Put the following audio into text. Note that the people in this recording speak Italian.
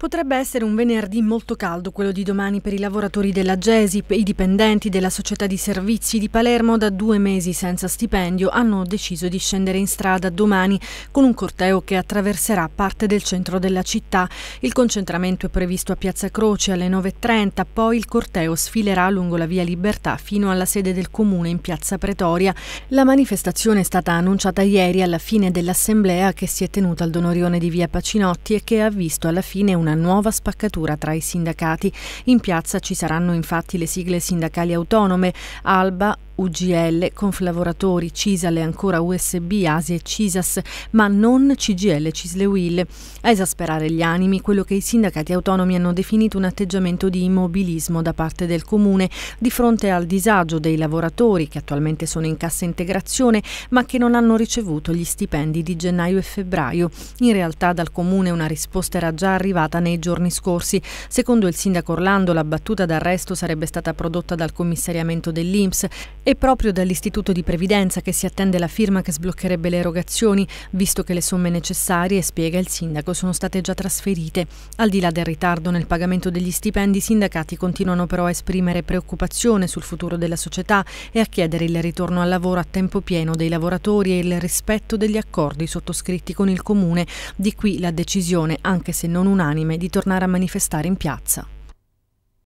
Potrebbe essere un venerdì molto caldo quello di domani per i lavoratori della Gesip. I dipendenti della società di servizi di Palermo da due mesi senza stipendio hanno deciso di scendere in strada domani con un corteo che attraverserà parte del centro della città. Il concentramento è previsto a Piazza Croce alle 9.30, poi il corteo sfilerà lungo la via Libertà fino alla sede del comune in Piazza Pretoria. La manifestazione è stata annunciata ieri alla fine dell'assemblea che si è tenuta al Donorione di via Pacinotti e che ha visto alla fine una una nuova spaccatura tra i sindacati. In piazza ci saranno infatti le sigle sindacali autonome, Alba, UGL, Conflavoratori, e ancora USB, ASI e Cisas, ma non CGL, Cisle Will. A esasperare gli animi quello che i sindacati autonomi hanno definito un atteggiamento di immobilismo da parte del Comune di fronte al disagio dei lavoratori che attualmente sono in cassa integrazione ma che non hanno ricevuto gli stipendi di gennaio e febbraio. In realtà dal Comune una risposta era già arrivata stata nei giorni scorsi. Secondo il sindaco Orlando la battuta d'arresto sarebbe stata prodotta dal commissariamento dell'Inps e proprio dall'istituto di previdenza che si attende la firma che sbloccherebbe le erogazioni, visto che le somme necessarie, spiega il sindaco, sono state già trasferite. Al di là del ritardo nel pagamento degli stipendi, i sindacati continuano però a esprimere preoccupazione sul futuro della società e a chiedere il ritorno al lavoro a tempo pieno dei lavoratori e il rispetto degli accordi sottoscritti con il Comune. Di qui la decisione, anche se non unanime, anime di tornare a manifestare in piazza.